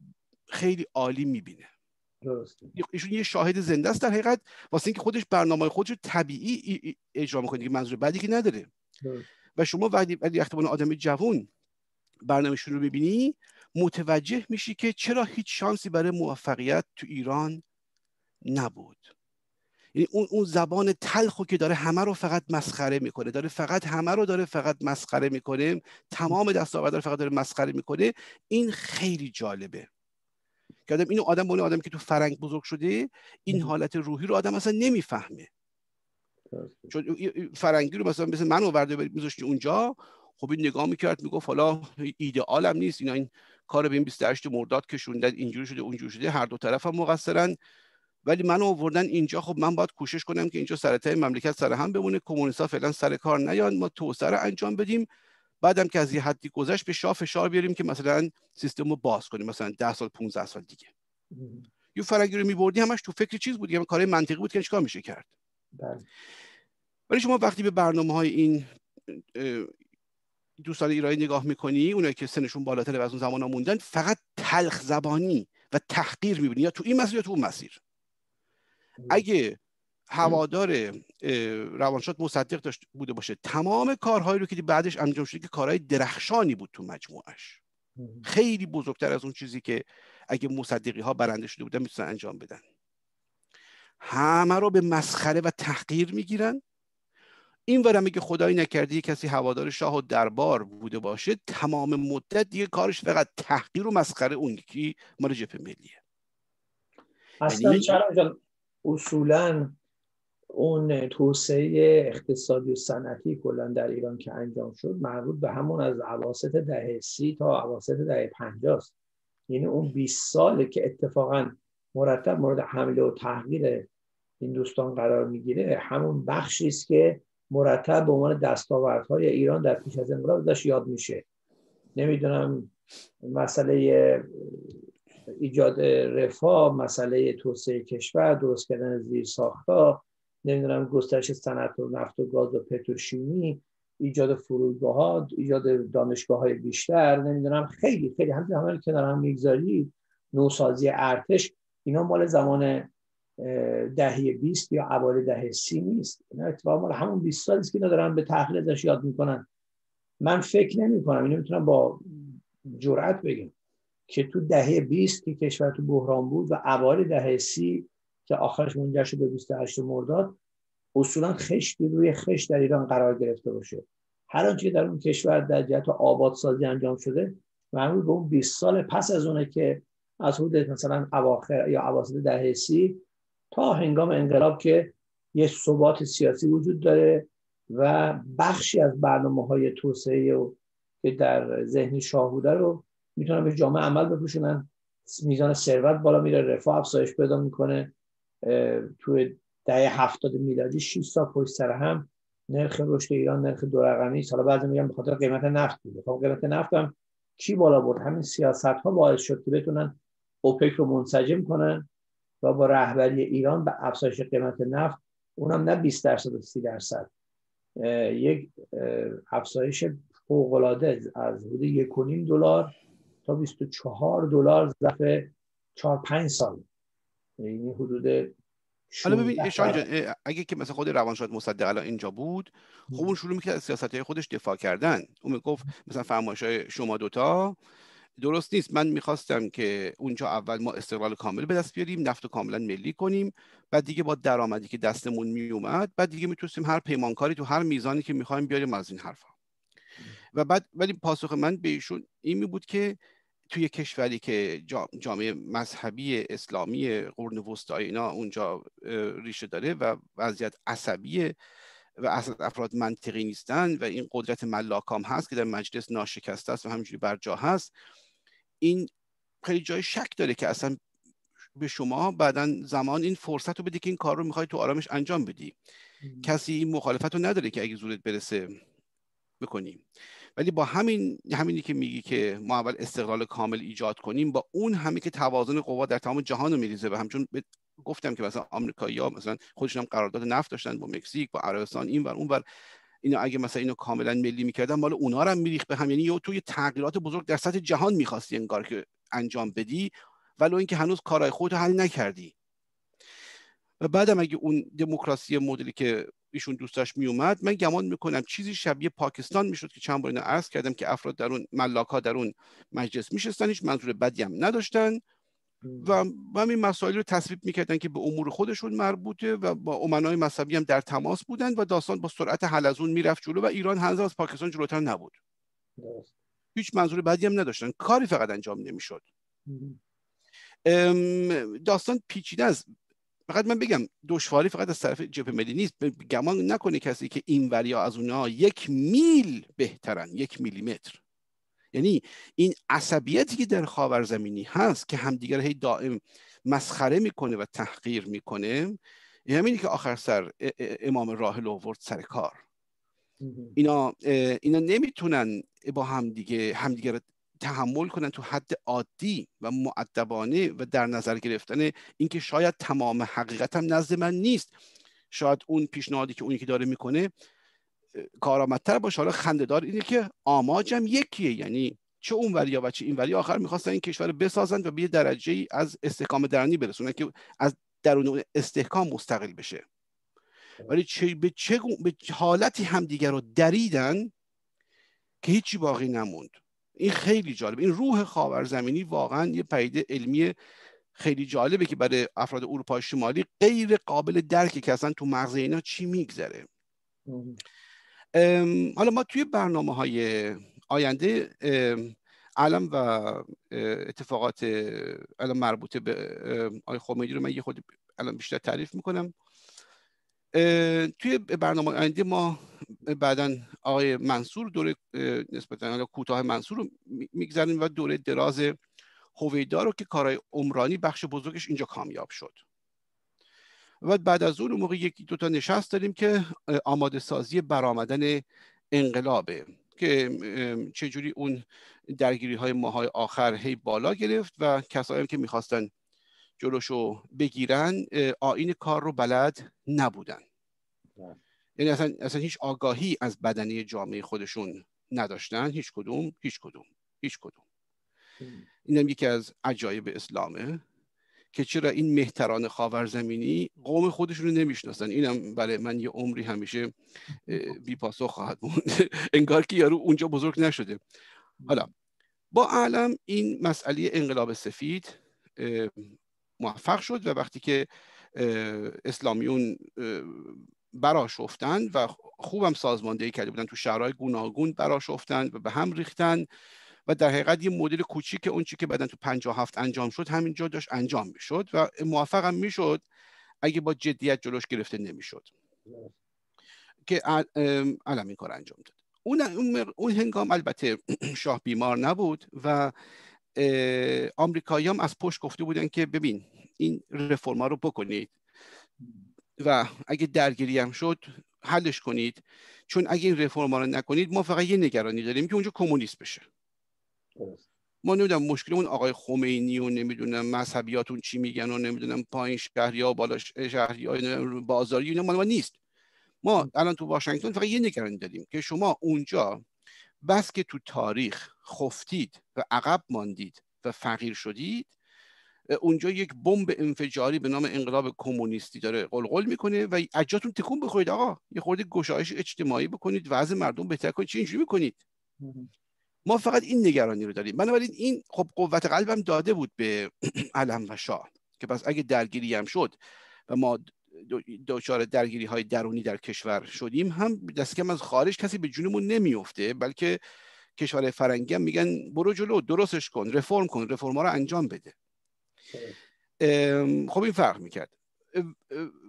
خیلی عالی میبینه ایشون یه شاهد زنده است در حقیقت واسه اینکه خودش برنامه خودش طبیعی اجرا میکنه که منظور بعدی که نداره و شما وقتی وقتی آدم جوان شون رو ببینی متوجه میشی که چرا هیچ شانسی برای موفقیت تو ایران نبود یعنی اون اون زبان تلخو که داره همه رو فقط مسخره میکنه داره فقط همه رو داره فقط مسخره میکنه تمام دستاورد فقط داره مسخره میکنه این خیلی جالبه کردم آدم اینو آدم بونه آدم که تو فرنگ بزرگ شده این حالت روحی رو آدم اصلا نمیفهمه چون فرنگی رو مثلا مثل من آورده میذاشتی اونجا خب این نگاه میکرد میگفت حالا ایدئالم نیست اینا این کار به این 28 مرداد کشوندن اینجوری شده اونجوری شده هر دو طرف هم مقصرن ولی من آوردن اینجا خب من باید کوشش کنم که اینجا سرتای مملکت سر هم بمونه ها فعلا سر کار نیان ما توسعه انجام بدیم بعدم که از یه حدی گذشت به شاه فشار بیاریم که مثلا سیستم رو باز کنیم مثلا ده سال 15 سال دیگه یو فرنگی رو میبردی همش تو فکر چیز بود یه یعنی کار منطقی بود که چیکار میشه کرد بله. ولی شما وقتی به برنامه های این دوستان ایرانی نگاه میکنی اونایی که سنشون بالاتر از اون زمان ها موندن فقط تلخ زبانی و تحقیر میبینی یا تو این مسیر یا تو اون مسیر اگه هوادار روانشاد مصدق داشت بوده باشه تمام کارهایی رو که بعدش انجام شده که کارهای درخشانی بود تو مجموعش خیلی بزرگتر از اون چیزی که اگه مصدقی ها برنده شده بودن میتونن انجام بدن همه رو به مسخره و تحقیر میگیرن این ورم که خدایی نکرده یه کسی هوادار شاه و دربار بوده باشه تمام مدت دیگه کارش فقط تحقیر و مسخره اون یکی مال جبه ملیه اصلا یعنی اصولا اون توسعه اقتصادی و صنعتی کلا در ایران که انجام شد مربوط به همون از عواسط دهه سی تا عواسط دهه است یعنی اون 20 ساله که اتفاقا مرتب مورد حمله و تحقیر این دوستان قرار میگیره همون بخشی است که مرتب به عنوان دستاوردهای ایران در پیش از انقلاب داشت یاد میشه نمیدونم مسئله ایجاد رفاه مسئله توسعه کشور درست کردن زیر ساختها نمیدونم گسترش صنعت و نفت و گاز و پتروشیمی ایجاد فرودگاه ها ایجاد دانشگاه های بیشتر نمیدونم خیلی خیلی همین همه کنار هم میگذاری نوسازی ارتش اینا مال زمان دهه 20 یا اوایل دهه 30 نیست اینا اتفاقا مال همون 20 سالی است که اینا دارن به تحلیل ازش یاد میکنن من فکر نمی کنم اینو میتونم با جرأت بگم که تو دهه 20 که کشور تو بحران بود و اوایل دهه 30 که آخرش منجر شد به 28 مرداد اصولا خشکی روی خش در ایران قرار گرفته باشه هر آنچه که در اون کشور در جهت آبادسازی انجام شده معمول به اون 20 سال پس از اونه که از حدود مثلا اواخر یا اواسط دهه تا هنگام انقلاب که یه ثبات سیاسی وجود داره و بخشی از برنامه های توسعه که در ذهن شاه بوده رو میتونن به جامعه عمل بپوشونن میزان ثروت بالا میره رفاه افزایش پیدا میکنه تو دهه هفتاد میلادی 6 سال پشت سر هم نرخ رشد ایران نرخ دو رقمی حالا بعضی میگن به خاطر قیمت نفت بوده خب قیمت نفت هم کی بالا برد همین سیاست ها باعث شد که بتونن اوپک رو منسجم کنن و با رهبری ایران به افزایش قیمت نفت اونم نه 20 درصد و 30 درصد یک افزایش فوق العاده از حدود 1.5 دلار تا 24 دلار ظرف 4 5 سال این یعنی حدود حالا ببین اگه که مثلا خود روانشاد مصدق الان اینجا بود خب اون شروع میکرد از سیاست های خودش دفاع کردن اون میگفت مثلا فرمایش های شما دوتا درست نیست من میخواستم که اونجا اول ما استقلال کامل به دست بیاریم نفت کاملا ملی کنیم بعد دیگه با درآمدی که دستمون میومد بعد دیگه میتونستیم هر پیمانکاری تو هر میزانی که میخوایم بیاریم از این حرفا و بعد ولی پاسخ من به ایشون این می بود که توی کشوری که جامعه مذهبی اسلامی قرن وسطایی اینا اونجا ریشه داره و وضعیت عصبیه و اصلا افراد منطقی نیستن و این قدرت ملاکام هست که در مجلس ناشکسته است و همینجوری بر هست این خیلی جای شک داره که اصلا به شما بعدا زمان این فرصت رو بده که این کار رو میخوای تو آرامش انجام بدی کسی این مخالفت رو نداره که اگه زورت برسه بکنیم ولی با همین همینی که میگی که ما اول استقلال کامل ایجاد کنیم با اون همه که توازن قوا در تمام جهان رو میریزه به همچون ب... گفتم که مثلا آمریکایی‌ها مثلا خودشون هم قرارداد نفت داشتن با مکزیک با عربستان این و اون بر اینا اگه مثلا اینو کاملا ملی میکردن مال اونا هم میریخ به هم یعنی تو توی تغییرات بزرگ در سطح جهان میخواستی انگار که انجام بدی ولو اینکه هنوز کارهای خودت حل نکردی و بعدم اگه اون دموکراسی مدلی که ایشون داشت میومد من گمان میکنم چیزی شبیه پاکستان میشد که چند بار اینو عرض کردم که افراد در اون ملاک ها در اون مجلس میشستن هیچ منظور بدی هم نداشتن و همین مسائل رو تصویب میکردن که به امور خودشون مربوطه و با امنای مذهبی هم در تماس بودن و داستان با سرعت حلزون میرفت جلو و ایران هنوز از پاکستان جلوتر نبود هیچ منظور بدی هم نداشتن کاری فقط انجام نمیشد داستان پیچیده است فقط من بگم دشواری فقط از طرف جبهه ملی نیست گمان نکنه کسی که این وریا از اونها یک میل بهترن یک میلیمتر یعنی این عصبیتی که در خاور زمینی هست که همدیگر هی دائم مسخره میکنه و تحقیر میکنه همینی که آخر سر امام راهل آورد سر کار اینا اینا نمیتونن با همدیگه همدیگه تحمل کنن تو حد عادی و معدبانه و در نظر گرفتن اینکه شاید تمام حقیقتم نزد من نیست شاید اون پیشنهادی که اونی که داره میکنه کارآمدتر باشه حالا خندهدار اینه که آماجم یکیه یعنی چه اون وریا و چه این وریا آخر میخواستن این کشور بسازن و به یه درجه ای از استحکام درنی برسونن که از درون اون استحکام مستقل بشه خب. ولی چه به چه به حالتی همدیگر رو دریدن که هیچی باقی نموند این خیلی جالب این روح خاورزمینی واقعا یه پدیده علمی خیلی جالبه که برای افراد اروپا شمالی غیر قابل درکه که اصلا تو مغز اینا چی میگذره حالا ما توی برنامه های آینده علم و اتفاقات الان مربوطه به آی خمینی رو من یه خود الان بیشتر تعریف میکنم توی برنامه آینده ما بعدا آقای منصور دوره نسبتا کوتاه منصور رو میگذاریم و دوره دراز هویدا رو که کارهای عمرانی بخش بزرگش اینجا کامیاب شد و بعد از اون موقع یکی دوتا نشست داریم که آماده سازی برآمدن انقلابه که چجوری اون درگیری های ماهای آخر هی بالا گرفت و کسایی که میخواستن جلوشو بگیرن آین کار رو بلد نبودن یعنی اصلا, اصلا هیچ آگاهی از بدنی جامعه خودشون نداشتن هیچ کدوم هیچ کدوم هیچ کدوم هم خب. یکی از عجایب اسلامه که چرا این مهتران خاورزمینی قوم خودشون رو نمیشناسن اینم برای من یه عمری همیشه بیپاسخ خواهد بود [laughs] انگار که یارو اونجا بزرگ نشده حالا با علم این مسئله انقلاب سفید موفق شد و وقتی که اسلامیون براشفتن و خوبم سازماندهی کرده بودن تو شهرهای گوناگون براشفتند و به هم ریختند و در حقیقت یه مدل کوچیک اون چی که بعدن تو هفت انجام شد همینجا داشت انجام میشد و موفق هم میشد اگه با جدیت جلوش گرفته نمیشد که علم این کار انجام داد اون, اون هنگام البته [clears throat] شاه بیمار نبود و هم از پشت گفته بودن که ببین این رفرما رو بکنید و اگه درگیری هم شد حلش کنید چون اگه این رفرما رو نکنید ما فقط یه نگرانی داریم که اونجا کمونیست بشه ما نمیدونم اون آقای خمینی و نمیدونم مذهبیاتون چی میگن و نمیدونم پایین شهری ها بالا شهری ها بازاری اینا ما نیست ما الان تو واشنگتن فقط یه نگرانی داریم که شما اونجا بس که تو تاریخ خفتید و عقب ماندید و فقیر شدید اونجا یک بمب انفجاری به نام انقلاب کمونیستی داره قلقل میکنه و اجاتون تکون بخورید آقا یه خورده گشایش اجتماعی بکنید وضع مردم بهتر کنید چه اینجوری میکنید ما فقط این نگرانی رو داریم بنابراین این خب قوت قلبم داده بود به [clears throat] علم و شاه که پس اگه درگیری هم شد و ما دچار درگیری های درونی در کشور شدیم هم دست کم از خارج کسی به جونمون نمیفته بلکه کشور فرنگی هم میگن برو جلو درستش کن رفرم کن رفرم رو انجام بده خب این فرق میکرد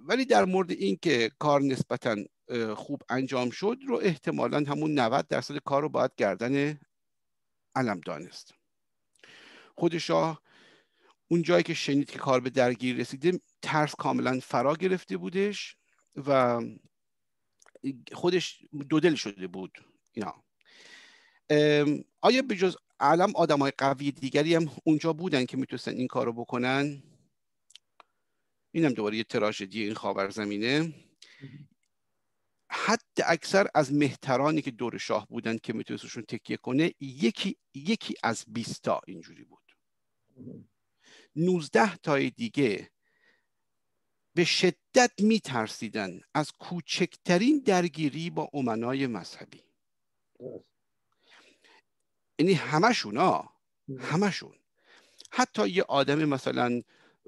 ولی در مورد اینکه کار نسبتا خوب انجام شد رو احتمالا همون 90 درصد کار رو باید گردن علم دانست خود شاه اون جایی که شنید که کار به درگیر رسیده ترس کاملا فرا گرفته بودش و خودش دودل شده بود اینا آیا به جز الان آدم های قوی دیگری هم اونجا بودن که میتونستن این کارو بکنن اینم دوباره یه تراژدی این خاور زمینه حد اکثر از مهترانی که دور شاه بودن که میتونستشون تکیه کنه یکی یکی از بیستا اینجوری بود نوزده تای دیگه به شدت میترسیدن از کوچکترین درگیری با امنای مذهبی یعنی همشون ها همشون حتی یه آدم مثلا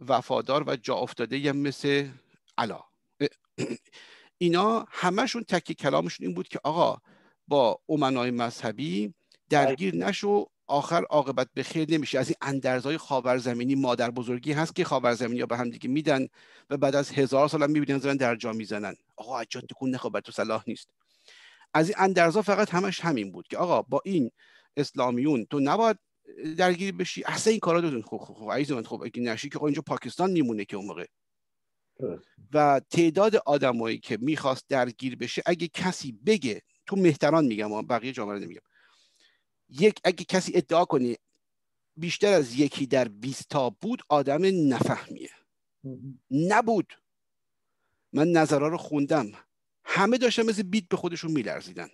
وفادار و جا افتاده یه مثل علا [clears throat] اینا همشون تکی کلامشون این بود که آقا با اومنای مذهبی آره. درگیر نشو آخر عاقبت به خیر نمیشه از این اندرزهای خاورزمینی مادر بزرگی هست که خاورزمینی ها به هم دیگه میدن و بعد از هزار سال هم میبینن در جا میزنن آقا اجا تکون نخواه بر تو صلاح نیست از این اندرزا فقط همش همین بود که آقا با این اسلامیون تو نباید درگیر بشی اصلا این کارا دادون خب خب, خب، من خب اگه نشی که خب اینجا پاکستان میمونه که اون موقع و تعداد آدمایی که میخواست درگیر بشه اگه کسی بگه تو مهتران میگم بقیه جامعه نمیگم یک اگه کسی ادعا کنه بیشتر از یکی در 20 تا بود آدم نفهمیه نبود من نظرها رو خوندم همه داشتن مثل بیت به خودشون میلرزیدن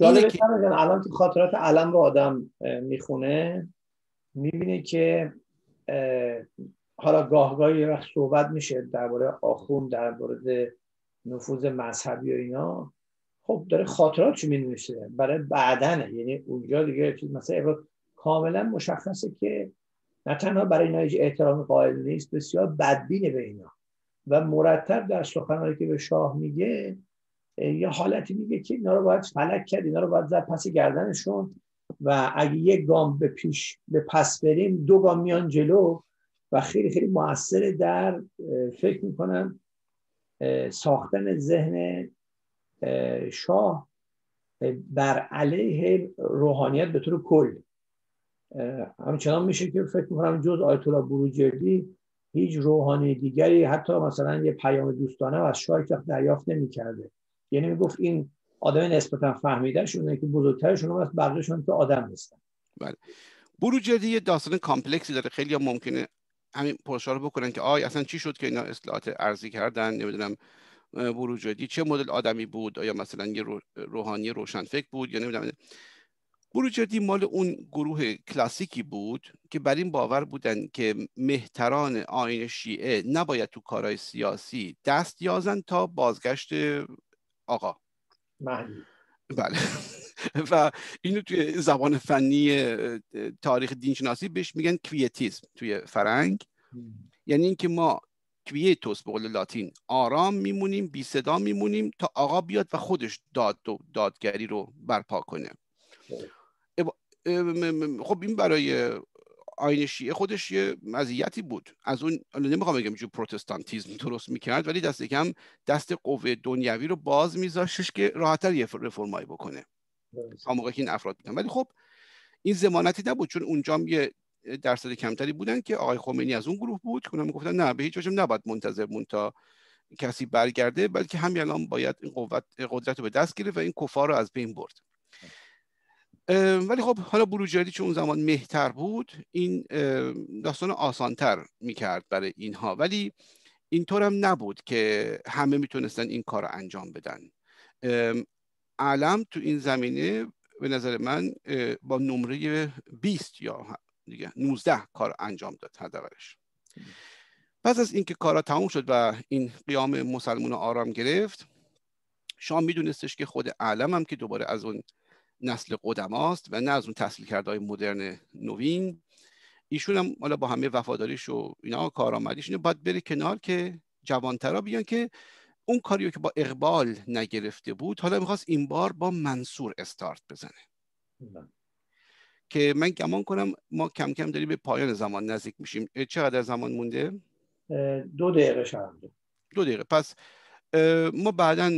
جالبه که الان تو خاطرات علم رو آدم میخونه میبینه که حالا گاهگاهی یه وقت صحبت میشه درباره آخون در مورد نفوذ مذهبی و اینا خب داره چی مینویسه برای بعدنه یعنی اونجا دیگه چیز مثلا کاملا مشخصه که نه تنها برای اینا هیچ احترام قائل نیست بسیار بدبینه به اینا و مرتب در سخنانی که به شاه میگه یه حالتی میگه که اینا رو باید فلک کرد اینا رو باید زد پس گردنشون و اگه یک گام به پیش به پس بریم دو گام میان جلو و خیلی خیلی موثر در فکر میکنم ساختن ذهن شاه بر علیه روحانیت به طور کل همچنان میشه که فکر میکنم جز آیت الله بروجردی هیچ روحانی دیگری حتی مثلا یه پیام دوستانه و از شاه دریافت نمیکرده یعنی میگفت این آدم نسبتا شده که بزرگترشون از بقیهشون که آدم نیستن بله جدی یه داستان کامپلکسی داره خیلی هم ممکنه همین پرسشا رو بکنن که آی اصلا چی شد که اینا اصلاحات ارزی کردن نمیدونم جدی چه مدل آدمی بود آیا مثلا یه رو... روحانی فکر بود یا نمیدونم بروجردی مال اون گروه کلاسیکی بود که بر این باور بودن که مهتران آین شیعه نباید تو کارهای سیاسی دست یازن تا بازگشت آقا مهدی بله [laughs] و اینو توی زبان فنی تاریخ دینشناسی بهش میگن کویتیزم توی فرنگ یعنی اینکه ما کویتوس به قول لاتین آرام میمونیم بی صدا میمونیم تا آقا بیاد و خودش داد و دادگری رو برپا کنه خب, خب این برای آین شیعه خودش یه مزیتی بود از اون نمیخوام بگم جو پروتستانتیزم درست میکرد ولی دست کم دست قوه دنیوی رو باز میذاشش که راحتتر یه رفرمایی بکنه تا موقع که این افراد بودن ولی خب این زمانتی نبود چون اونجا یه درصد کمتری بودن که آقای خمینی از اون گروه بود که گفتن میگفتن نه به هیچ وجه نباید منتظر مون تا کسی برگرده بلکه همین الان باید این قوت قدرت رو به دست گیره و این کفار رو از بین برد ولی خب حالا بروجردی چون اون زمان مهتر بود این داستان آسانتر میکرد برای اینها ولی اینطور هم نبود که همه میتونستن این کار را انجام بدن علم تو این زمینه به نظر من با نمره 20 یا دیگه 19 کار انجام داد حداقلش پس از اینکه کارا تموم شد و این قیام مسلمون آرام گرفت شام میدونستش که خود علم هم که دوباره از اون نسل قدماست و نه از اون تحصیل کرده های مدرن نوین ایشون هم حالا با همه وفاداریش و اینا کارآمدیش اینو باید بره کنار که جوانترا بیان که اون کاریو که با اقبال نگرفته بود حالا میخواست این بار با منصور استارت بزنه که من گمان کنم ما کم کم داریم به پایان زمان نزدیک میشیم چقدر زمان مونده؟ دو دقیقه شده دو دقیقه پس ما بعدا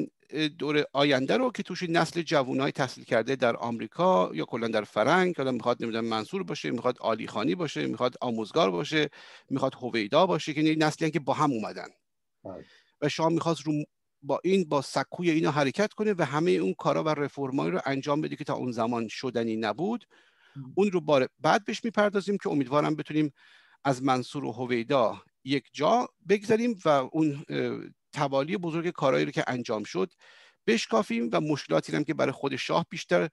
دور آینده رو که توش نسل جوانای تحصیل کرده در آمریکا یا کلا در فرنگ حالا میخواد نمیدونم منصور باشه میخواد عالی خانی باشه میخواد آموزگار باشه میخواد هویدا باشه که نسلی که با هم اومدن بله. و شما میخواست رو با این با سکوی اینا حرکت کنه و همه اون کارا و رفرمایی رو انجام بده که تا اون زمان شدنی نبود اون رو بار بعد بهش میپردازیم که امیدوارم بتونیم از منصور و هویدا یک جا بگذاریم و اون توالی بزرگ کارهایی رو که انجام شد بشکافیم و مشکلاتی هم که برای خود شاه بیشتر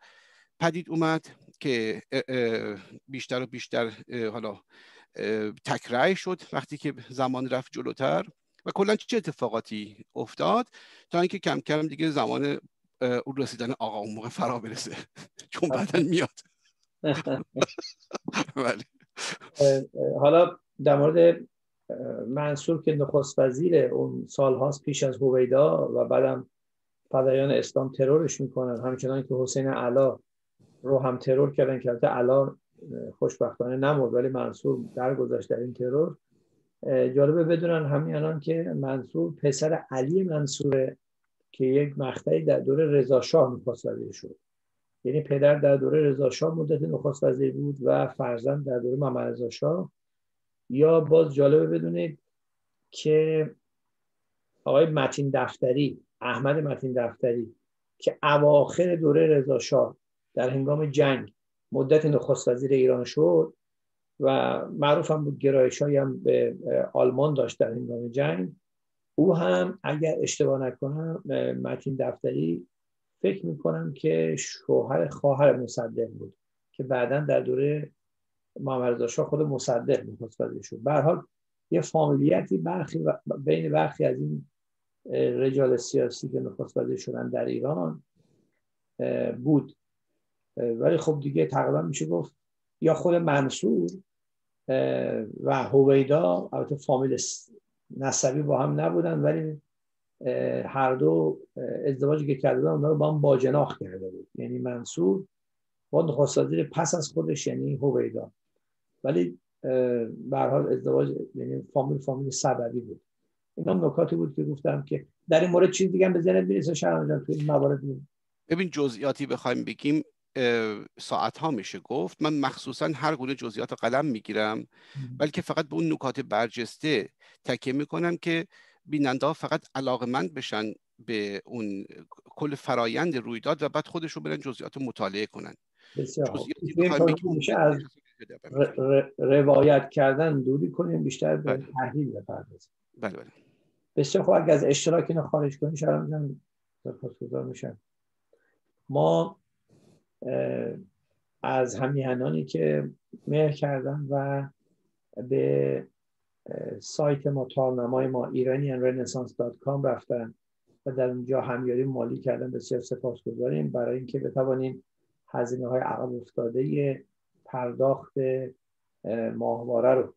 پدید اومد که بیشتر و بیشتر حالا تکرای شد وقتی که زمان رفت جلوتر و کلا چه اتفاقاتی افتاد تا اینکه کم کم دیگه زمان اون رسیدن آقا اون موقع فرا برسه [laughs] چون بعدا میاد [laughs] [laughs] بله. حالا در مورد منصور که نخست وزیر اون سالهاست پیش از هویدا و بعدم فدایان اسلام ترورش میکنن همچنان که حسین علا رو هم ترور کردن که البته علا خوشبختانه نمرد ولی منصور درگذشت در این ترور جالبه بدونن همین الان که منصور پسر علی منصوره که یک مقطعی در دور رضا شاه نخست وزیر شد یعنی پدر در دوره رضا شاه مدت نخست وزیر بود و فرزند در دوره محمد رضا شاه یا باز جالبه بدونید که آقای متین دفتری احمد متین دفتری که اواخر دوره رضا شاه در هنگام جنگ مدت نخست وزیر ایران شد و معروف هم بود گرایش هم به آلمان داشت در هنگام جنگ او هم اگر اشتباه نکنم متین دفتری فکر میکنم که شوهر خواهر مصدق بود که بعدا در دوره محمد شاه خود مصدق بود شد. به به حال یه فامیلیتی برخی بین برخی از این رجال سیاسی که نخست شدن در ایران بود ولی خب دیگه تقریبا میشه گفت یا خود منصور و هویدا البته فامیل نسبی با هم نبودن ولی هر دو ازدواجی که کرده بودن اونا رو با هم باجناخ کرده بود یعنی منصور با نخست پس از خودش یعنی هویدا ولی به حال ازدواج یعنی فامیل فامیل سببی بود اینا نکاتی بود که گفتم که در این مورد چیز دیگه هم به ذهنت میرسه تو این موارد ببین جزئیاتی بخوایم بگیم ساعت ها میشه گفت من مخصوصا هر گونه جزئیات قلم میگیرم بلکه فقط به اون نکات برجسته تکیه میکنم که بیننده ها فقط علاقمند بشن به اون کل فرایند رویداد و بعد خودشون برن جزئیات مطالعه کنن بسیار روایت کردن دوری کنیم بیشتر به بله. تحلیل بپردازیم بله بله بسیار خوب اگر از اشتراک اینو خارج کنیم شرم سپاسگزار میشم ما از همیهنانی که مهر کردن و به سایت ما تارنمای ما کام رفتن و در اونجا همیاری مالی کردن بسیار سپاس گذاریم برای اینکه بتوانیم هزینه های عقب افتاده پرداخت ماهواره رو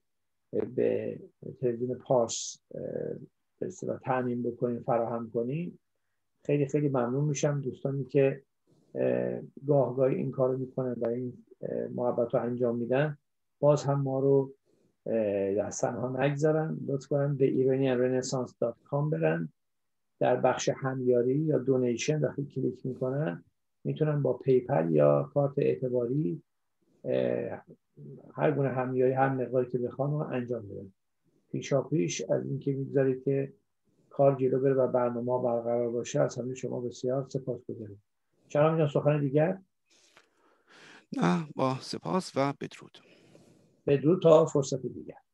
به تلویزیون پارس به تعمین بکنیم فراهم کنیم خیلی خیلی ممنون میشم دوستانی که گاهگاهی این کارو میکنن و این محبت رو انجام میدن باز هم ما رو از ها نگذارن لطف کنن به iranianrenaissance.com برن در بخش همیاری یا دونیشن وقتی کلیک میکنن میتونن با پیپل یا کارت اعتباری هر گونه همیاری هر مقداری که بخوان رو انجام بدن پیشا پیش از اینکه میگذارید که کار جلو بره و برنامه برقرار باشه از همه شما بسیار سپاس گذاریم چرا جان سخن دیگر نه با سپاس و بدرود بدرود تا فرصت دیگر